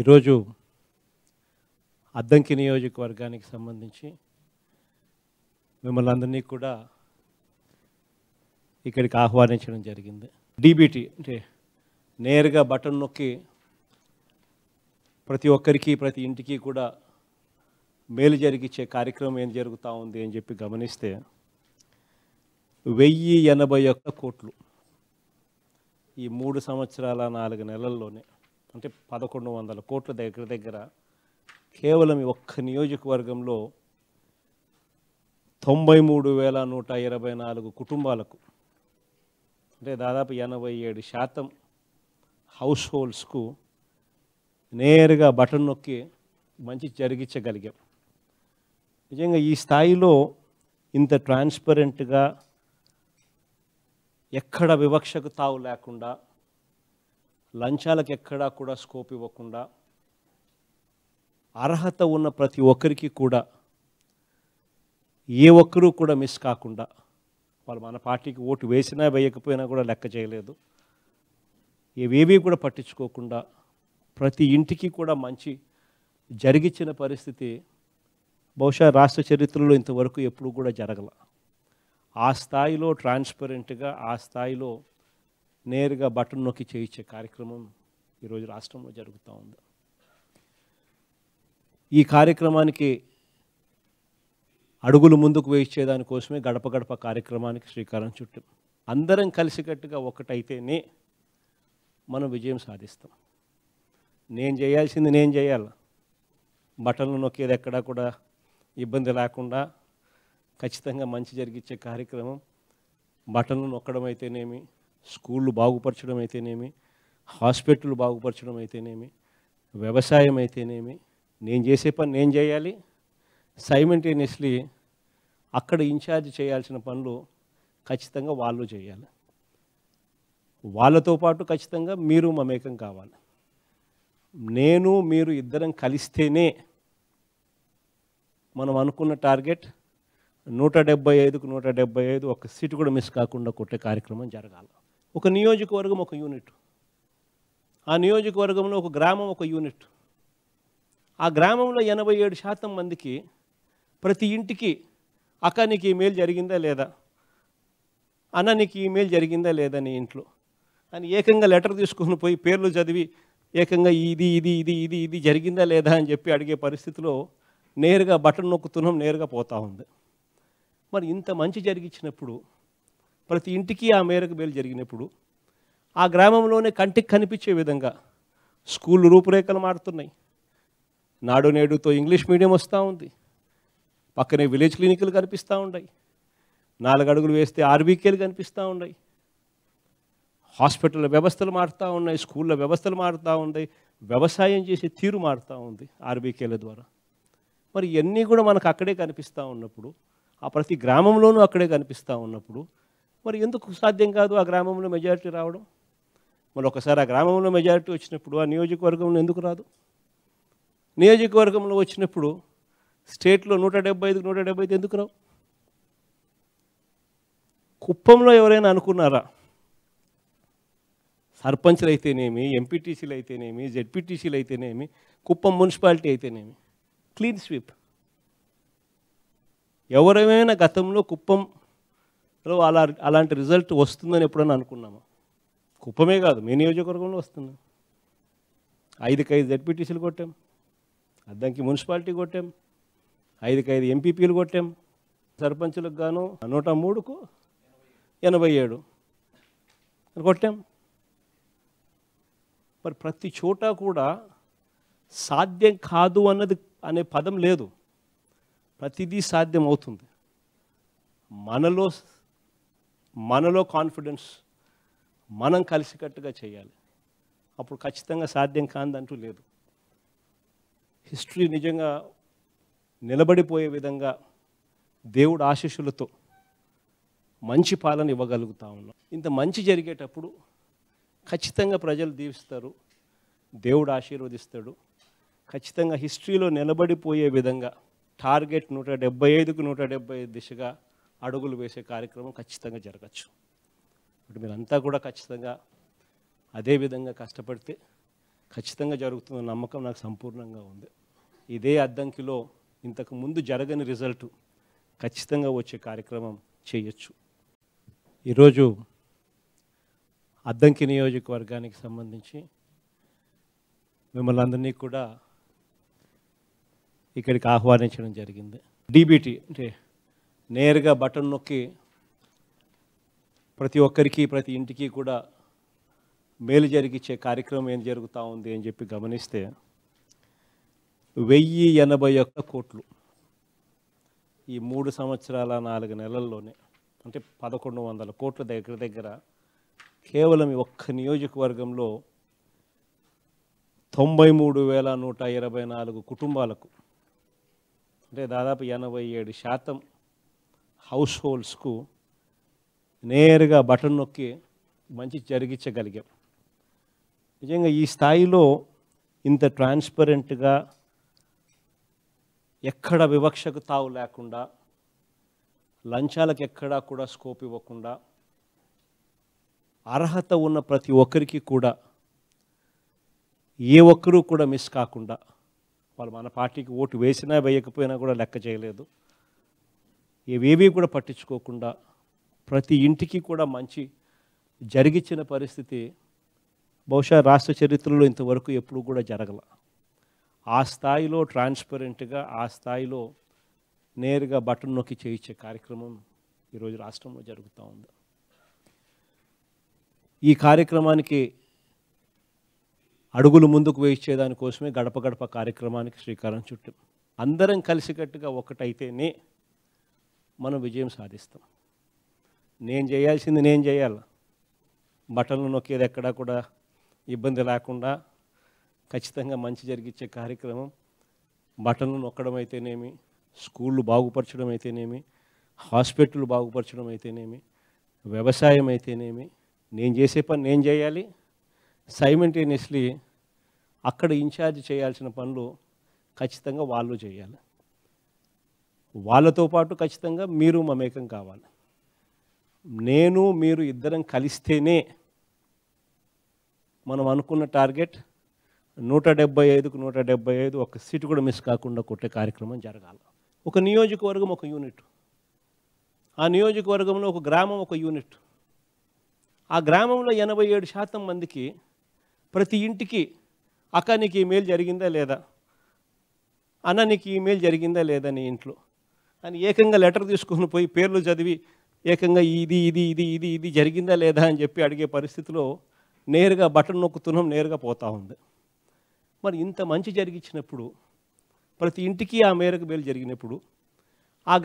ఈరోజు అద్దంకి నియోజకవర్గానికి సంబంధించి మిమ్మల్ని అందరినీ కూడా ఇక్కడికి ఆహ్వానించడం జరిగింది డీబీటీ అంటే నేరుగా బటన్ నొక్కి ప్రతి ఒక్కరికి ప్రతి ఇంటికి కూడా మేలు జరిగించే కార్యక్రమం ఏం జరుగుతూ ఉంది అని చెప్పి గమనిస్తే వెయ్యి ఎనభై ఒక్క కోట్లు ఈ మూడు సంవత్సరాల నాలుగు నెలల్లోనే అంటే పదకొండు వందల కోట్ల దగ్గర దగ్గర కేవలం ఒక్క నియోజకవర్గంలో తొంభై మూడు వేల నూట ఇరవై నాలుగు కుటుంబాలకు అంటే దాదాపు ఎనభై ఏడు శాతం హౌస్ హోల్డ్స్కు నేరుగా బటన్ నొక్కి మంచి జరిగించగలిగాం నిజంగా ఈ స్థాయిలో ఇంత ట్రాన్స్పరెంట్గా ఎక్కడ వివక్షకు తావు లేకుండా లంచాలకు ఎక్కడా కూడా స్కోప్ ఇవ్వకుండా అర్హత ఉన్న ప్రతి ఒక్కరికి కూడా ఏ ఒక్కరూ కూడా మిస్ కాకుండా వాళ్ళు మన పార్టీకి ఓటు వేసినా వేయకపోయినా కూడా లెక్క చేయలేదు ఇవేవి కూడా పట్టించుకోకుండా ప్రతి ఇంటికి కూడా మంచి జరిగించిన పరిస్థితి బహుశా రాష్ట్ర చరిత్రలో ఇంతవరకు ఎప్పుడు కూడా జరగల ఆ స్థాయిలో ట్రాన్స్పరెంట్గా ఆ స్థాయిలో నేరుగా బటన్ నొక్కి చేయించే కార్యక్రమం ఈరోజు రాష్ట్రంలో జరుగుతూ ఉంది ఈ కార్యక్రమానికి అడుగులు ముందుకు వేయించేదానికోసమే గడప గడప కార్యక్రమానికి శ్రీకారం చుట్టూ అందరం కలిసికట్టుగా ఒకటైతేనే మనం విజయం సాధిస్తాం నేను చేయాల్సింది నేను చేయాలి బటన్లు నొక్కేది ఎక్కడా కూడా ఇబ్బంది లేకుండా ఖచ్చితంగా మంచి జరిగించే కార్యక్రమం బటన్లు నొక్కడం అయితేనేమి స్కూళ్ళు బాగుపరచడం అయితేనేమి హాస్పిటల్ బాగుపరచడం అయితేనేమి వ్యవసాయం అయితేనేమి నేను చేసే పని నేను చేయాలి సైమెంటేనియస్లీ అక్కడ ఇన్ఛార్జ్ చేయాల్సిన పనులు ఖచ్చితంగా వాళ్ళు చేయాలి వాళ్ళతో పాటు ఖచ్చితంగా మీరు మమేకం కావాలి నేను మీరు ఇద్దరం కలిస్తేనే మనం అనుకున్న టార్గెట్ నూట డెబ్బై ఐదుకు నూట డెబ్బై ఐదు ఒక సీటు కూడా మిస్ కాకుండా కొట్టే కార్యక్రమం జరగాలి ఒక నియోజకవర్గం ఒక యూనిట్ ఆ నియోజకవర్గంలో ఒక గ్రామం ఒక యూనిట్ ఆ గ్రామంలో ఎనభై ఏడు శాతం మందికి ప్రతి ఇంటికి అక్క నీకు ఈమెయిల్ జరిగిందా లేదా అన్న నీకు ఈమెయిల్ జరిగిందా లేదా నీ ఇంట్లో అని ఏకంగా లెటర్ తీసుకొని పోయి పేర్లు చదివి ఏకంగా ఇది ఇది ఇది ఇది ఇది జరిగిందా లేదా అని చెప్పి అడిగే పరిస్థితిలో నేరుగా బటన్ నొక్కుతున్నాం నేరుగా పోతూ ఉంది మరి ఇంత మంచి జరిగించినప్పుడు ప్రతి ఇంటికి ఆ మేరకు మేలు జరిగినప్పుడు ఆ గ్రామంలోనే కంటికి కనిపించే విధంగా స్కూళ్ళు రూపురేఖలు మారుతున్నాయి నాడు నేడుతో ఇంగ్లీష్ మీడియం వస్తూ ఉంది పక్కనే విలేజ్ క్లినిక్లు కనిపిస్తూ ఉన్నాయి నాలుగు అడుగులు వేస్తే ఆర్బీకేలు కనిపిస్తూ ఉన్నాయి హాస్పిటల్ వ్యవస్థలు మారుతూ ఉన్నాయి స్కూళ్ళ వ్యవస్థలు మారుతూ ఉన్నాయి వ్యవసాయం చేసే తీరు మారుతూ ఉంది ఆర్బీకేల ద్వారా మరి ఇవన్నీ కూడా మనకు అక్కడే కనిపిస్తూ ఉన్నప్పుడు ఆ ప్రతి గ్రామంలోనూ అక్కడే కనిపిస్తూ ఉన్నప్పుడు మరి ఎందుకు సాధ్యం కాదు ఆ గ్రామంలో మెజారిటీ రావడం మరి ఒకసారి ఆ గ్రామంలో మెజారిటీ వచ్చినప్పుడు ఆ నియోజకవర్గంలో ఎందుకు రాదు నియోజకవర్గంలో వచ్చినప్పుడు స్టేట్లో నూట డెబ్బై ఐదు నూట డెబ్బై ఐదు ఎందుకు రావు కుప్పంలో ఎవరైనా అనుకున్నారా సర్పంచ్లు అయితేనేమి ఎంపీటీసీలు అయితేనేమి జెడ్పీటీసీలు అయితేనేమి కుప్పం మున్సిపాలిటీ అయితేనేమి క్లీన్ స్వీప్ ఎవరైనా గతంలో కుప్పం లో అలా అలాంటి రిజల్ట్ వస్తుందని ఎప్పుడైనా అనుకున్నామా కుప్పమే కాదు మీ నియోజకవర్గంలో వస్తుంది ఐదుకి ఐదు జడ్పీటీసీలు కొట్టాం అద్దంకి మున్సిపాలిటీ కొట్టాం ఐదుకి ఐదు ఎంపీపీలు కొట్టాం సర్పంచులకు గాను నూట మూడుకు ఎనభై ఏడు కొట్టాం మరి ప్రతి చోట కూడా సాధ్యం కాదు అన్నది అనే పదం లేదు ప్రతిదీ సాధ్యం అవుతుంది మనలో మనలో కాన్ఫిడెన్స్ మనం కలిసికట్టుగా చేయాలి అప్పుడు ఖచ్చితంగా సాధ్యం కాదంటూ లేదు హిస్టరీ నిజంగా నిలబడిపోయే విధంగా దేవుడు ఆశీస్సులతో మంచి పాలన ఇవ్వగలుగుతా ఉన్నాం ఇంత మంచి జరిగేటప్పుడు ఖచ్చితంగా ప్రజలు దీవిస్తారు దేవుడు ఆశీర్వదిస్తాడు ఖచ్చితంగా హిస్టరీలో నిలబడిపోయే విధంగా టార్గెట్ నూట డెబ్బై ఐదుకు నూట డెబ్బై ఐదు దిశగా అడుగులు వేసే కార్యక్రమం ఖచ్చితంగా జరగచ్చు ఇప్పుడు మీరంతా కూడా ఖచ్చితంగా అదేవిధంగా కష్టపడితే ఖచ్చితంగా జరుగుతున్న నమ్మకం నాకు సంపూర్ణంగా ఉంది ఇదే అద్దంకిలో ఇంతకు ముందు జరగని రిజల్ట్ ఖచ్చితంగా వచ్చే కార్యక్రమం చేయొచ్చు ఈరోజు అద్దంకి నియోజకవర్గానికి సంబంధించి మిమ్మల్ని అందరినీ కూడా ఇక్కడికి ఆహ్వానించడం జరిగింది డీబీటీ అంటే నేరుగా బటన్ నొక్కి ప్రతి ఒక్కరికి ప్రతి ఇంటికి కూడా మేలు జరిగించే కార్యక్రమం ఏం జరుగుతూ ఉంది అని చెప్పి గమనిస్తే వెయ్యి ఎనభై ఒక్క కోట్లు ఈ మూడు సంవత్సరాల నాలుగు నెలల్లోనే అంటే పదకొండు వందల కోట్ల దగ్గర దగ్గర కేవలం ఒక్క నియోజకవర్గంలో తొంభై మూడు వేల నూట ఇరవై నాలుగు కుటుంబాలకు అంటే దాదాపు ఎనభై ఏడు శాతం హౌస్ హోల్డ్స్కు నేరుగా బటన్ నొక్కి మంచి జరిగించగలిగాం నిజంగా ఈ స్థాయిలో ఇంత ట్రాన్స్పరెంట్గా ఎక్కడ వివక్షకు తావు లేకుండా లంచాలకు ఎక్కడా కూడా స్కోప్ ఇవ్వకుండా అర్హత ఉన్న ప్రతి ఒక్కరికి కూడా ఏ ఒక్కరూ కూడా మిస్ కాకుండా వాళ్ళు మన పార్టీకి ఓటు వేసినా వేయకపోయినా కూడా లెక్క చేయలేదు ఏవేవి కూడా పట్టించుకోకుండా ప్రతి ఇంటికి కూడా మంచి జరిగిచ్చిన పరిస్థితి బహుశా రాష్ట్ర చరిత్రలో ఇంతవరకు ఎప్పుడు కూడా జరగల ఆ స్థాయిలో ట్రాన్స్పరెంట్గా ఆ స్థాయిలో నేరుగా బటన్ నొక్కి చేయించే కార్యక్రమం ఈరోజు రాష్ట్రంలో జరుగుతూ ఉంది ఈ కార్యక్రమానికి అడుగులు ముందుకు వేయించేదానికోసమే గడప గడప కార్యక్రమానికి శ్రీకారం చుట్టూ అందరం కలిసికట్టుగా ఒకటైతేనే మనం విజయం సాధిస్తాం నేను చేయాల్సింది నేను చేయాలి బట్టలు నొక్కేది ఎక్కడా కూడా ఇబ్బంది లేకుండా ఖచ్చితంగా మంచి జరిగించే కార్యక్రమం బట్టలు నొక్కడం అయితేనేమి స్కూళ్ళు బాగుపరచడం అయితేనేమి హాస్పిటల్ బాగుపరచడం అయితేనేమి వ్యవసాయం అయితేనేమి నేను చేసే పని నేను చేయాలి సైమంటేనియస్లీ అక్కడ ఇన్ఛార్జ్ చేయాల్సిన పనులు ఖచ్చితంగా వాళ్ళు చేయాలి వాళ్ళతో పాటు ఖచ్చితంగా మీరు మమేకం కావాలి నేను మీరు ఇద్దరం కలిస్తేనే మనం అనుకున్న టార్గెట్ నూట డెబ్బై ఐదుకు నూట డెబ్బై ఐదు ఒక సీటు కూడా మిస్ కాకుండా కొట్టే కార్యక్రమం జరగాలి ఒక నియోజకవర్గం ఒక యూనిట్ ఆ నియోజకవర్గంలో ఒక గ్రామం ఒక యూనిట్ ఆ గ్రామంలో ఎనభై ఏడు శాతం మందికి ప్రతి ఇంటికి అక్క నీకు ఈమెయిల్ జరిగిందా లేదా అన్న నీకు ఈమెయిల్ జరిగిందా లేదా నీ ఇంట్లో అని ఏకంగా లెటర్ తీసుకుని పోయి పేర్లు చదివి ఏకంగా ఇది ఇది ఇది ఇది ఇది జరిగిందా లేదా అని చెప్పి అడిగే పరిస్థితిలో నేరుగా బటన్ నొక్కుతున్నాం నేరుగా పోతూ ఉంది మరి ఇంత మంచి జరిగించినప్పుడు ప్రతి ఇంటికి ఆ మేరకు మేలు జరిగినప్పుడు